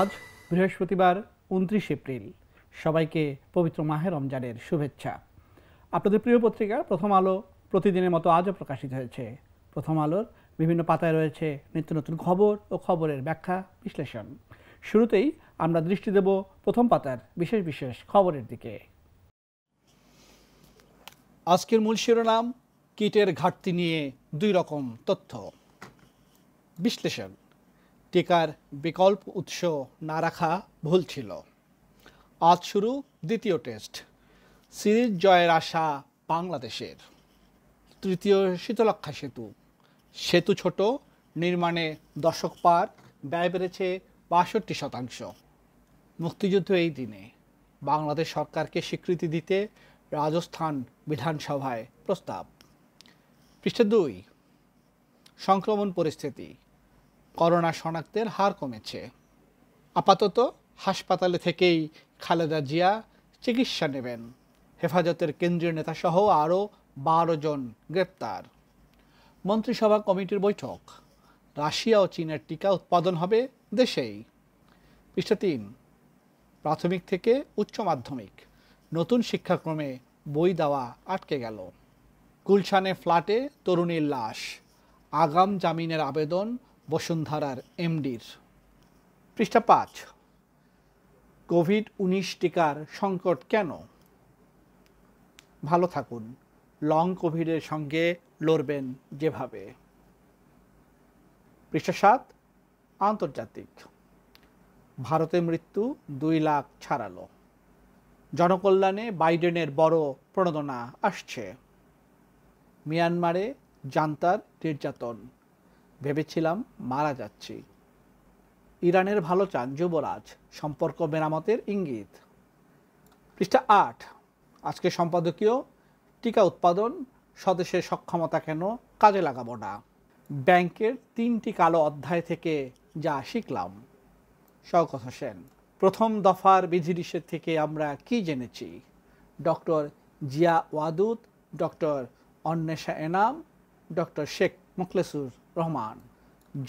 আজ বৃহস্পতিবার উনত্রিশ এপ্রিল সবাইকে পবিত্র মাহে রমজানের শুভেচ্ছা আপনাদের প্রিয় পত্রিকা প্রথম আলো প্রতিদিনের মতো আজও প্রকাশিত হয়েছে প্রথম আলোর বিভিন্ন পাতায় রয়েছে নিত্য নতুন খবর ও খবরের ব্যাখ্যা বিশ্লেষণ শুরুতেই আমরা দৃষ্টি দেব প্রথম পাতার বিশেষ বিশেষ খবরের দিকে আজকের মূল শিরোনাম কিটের ঘাটতি নিয়ে দুই রকম তথ্য বিশ্লেষণ টিকার বিকল্প উৎস না রাখা ভুল ছিল আজ শুরু দ্বিতীয় টেস্ট সিরিজ জয়ের আশা বাংলাদেশের তৃতীয় শীতলক্ষা সেতু সেতু ছোট নির্মাণে দশক পার ব্যয় বেড়েছে বাষট্টি শতাংশ মুক্তিযুদ্ধ এই দিনে বাংলাদেশ সরকারকে স্বীকৃতি দিতে রাজস্থান বিধানসভায় প্রস্তাব পৃষ্ঠা দুই সংক্রমণ পরিস্থিতি করোনা শনাক্তের হার কমেছে আপাতত হাসপাতালে থেকেই খালেদা জিয়া চিকিৎসা নেবেন হেফাজতের কেন্দ্রীয় নেতাসহ আরও বারো জন গ্রেপ্তার মন্ত্রিসভা কমিটির বৈঠক রাশিয়া ও চীনের টিকা উৎপাদন হবে দেশেই পৃষ্ঠা তিন প্রাথমিক থেকে উচ্চ মাধ্যমিক নতুন শিক্ষাক্রমে বই দেওয়া আটকে গেল গুলশানে ফ্ল্যাটে তরুণীর লাশ আগাম জামিনের আবেদন বসুন্ধরার এমডির পৃষ্ঠা পাঁচ কোভিড উনিশ টিকার সংকট কেন ভালো থাকুন লং কোভিডের সঙ্গে লড়বেন যেভাবে পৃষ্ঠা সাত আন্তর্জাতিক ভারতে মৃত্যু দুই লাখ ছাড়ালো জনকল্যাণে বাইডেনের বড় প্রণোদনা আসছে মিয়ানমারে জান্তার নির্যাতন ভেবেছিলাম মারা যাচ্ছি ইরানের ভালো চান যুবরাজ সম্পর্ক মেরামতের ইঙ্গিত পৃষ্ঠা আট আজকে সম্পাদকীয় টিকা উৎপাদন স্বদেশের সক্ষমতা কেন কাজে লাগাবো না ব্যাংকের তিনটি কালো অধ্যায় থেকে যা শিখলাম শওকত হোসেন প্রথম দফার বিধিনিষেধ থেকে আমরা কি জেনেছি doctor Zia Wadud doctor Anwesha Enam doctor Sheikh Mukhlesur Rahman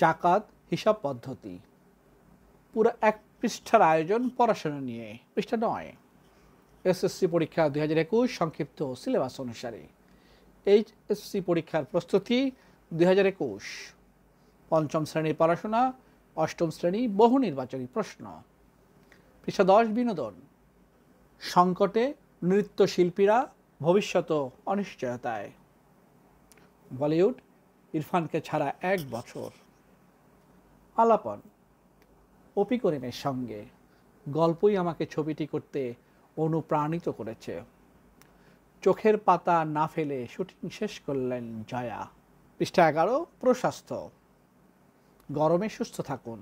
জাকাত হিসাব পদ্ধতি পুরো এক পৃষ্ঠার আয়োজন পড়াশোনা নিয়ে পৃষ্ঠা নয় এসএসসি পরীক্ষা দুই হাজার একুশ সংক্ষিপ্ত সিলেবাস অনুসারে এইচএসসি পরীক্ষার প্রস্তুতি দুই হাজার একুশ পঞ্চম শ্রেণীর পড়াশোনা অষ্টম শ্রেণী বহু নির্বাচনী প্রশ্ন পৃষ্ঠা দশ বিনোদন সংকটে নৃত্যশিল্পীরা ভবিষ্যত অনিশ্চয়তায় বলিউড ইরফানকে ছাড়া এক বছর আলাপন অপি করিমের সঙ্গে গল্পই আমাকে ছবিটি করতে অনুপ্রাণিত করেছে চোখের পাতা না ফেলে শুটিং শেষ করলেন জয়া পৃষ্ঠা এগারো প্রশাস্ত গরমে সুস্থ থাকুন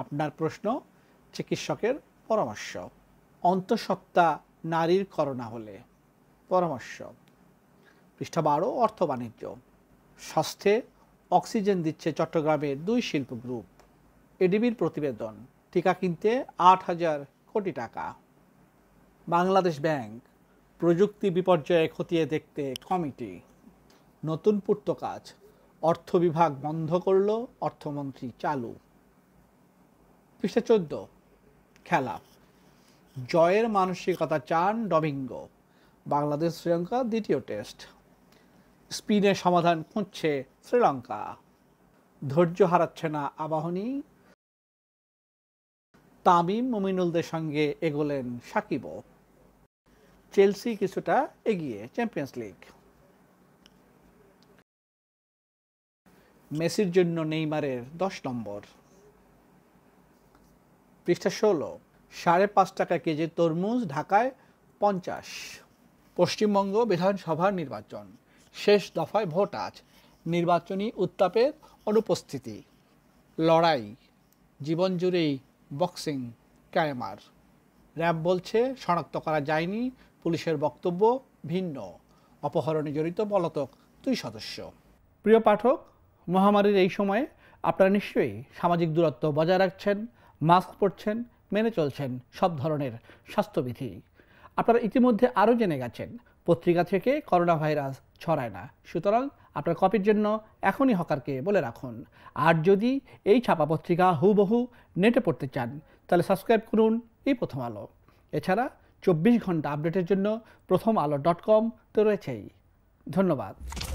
আপনার প্রশ্ন চিকিৎসকের পরামর্শ অন্তঃসত্ত্বা নারীর করোনা হলে পরামর্শ পৃষ্ঠা বারো অর্থ বাণিজ্য স্বাস্থ্যে অক্সিজেন দিচ্ছে চট্টগ্রামের দুই শিল্প গ্রুপ এডিবির প্রতিবেদন টিকা কিনতে আট হাজার কোটি টাকা বাংলাদেশ ব্যাংক প্রযুক্তি বিপর্যয়ে খতিয়ে দেখতে কমিটি নতুন পূর্ত কাজ অর্থ বিভাগ বন্ধ করল অর্থমন্ত্রী চালু পৃষ্ঠা চোদ্দ খেলা জয়ের মানসিকতা চান ডবিঙ্গো বাংলাদেশ শ্রীলঙ্কা দ্বিতীয় টেস্ট স্পিনের সমাধান খুঁজছে শ্রীলঙ্কা ধৈর্য হারাচ্ছে না আবাহনী তামিম মুমিনুলদের সঙ্গে এগোলেন সাকিবও চেলসি কিছুটা এগিয়ে চ্যাম্পিয়ন্স লিগ মেসির জন্য নেইমারের দশ নম্বর পৃষ্ঠা ষোলো সাড়ে পাঁচ টাকা কেজি তরমুজ ঢাকায় পঞ্চাশ পশ্চিমবঙ্গ বিধানসভার নির্বাচন শেষ দফায় ভোট আজ নির্বাচনী উত্তাপের অনুপস্থিতি লড়াই জীবন জুড়েই বক্সিং ক্যামার র্যাব বলছে শনাক্ত করা যায়নি পুলিশের বক্তব্য ভিন্ন অপহরণে জড়িত পলাতক দুই সদস্য প্রিয় পাঠক মহামারীর এই সময়ে আপনারা নিশ্চয়ই সামাজিক দূরত্ব বজায় রাখছেন মাস্ক পরছেন মেনে চলছেন সব ধরনের স্বাস্থ্যবিধি আপনারা ইতিমধ্যে আরও জেনে গেছেন পত্রিকা থেকে করোনা ভাইরাস ছড়ায় না সুতরাং আপনার কপির জন্য এখনই হকারকে বলে রাখুন আর যদি এই ছাপা পত্রিকা হুবহু নেটে পড়তে চান তাহলে সাবস্ক্রাইব করুন এই প্রথম আলো এছাড়া চব্বিশ ঘন্টা আপডেটের জন্য প্রথম আলো ডট কম তো রয়েছেই ধন্যবাদ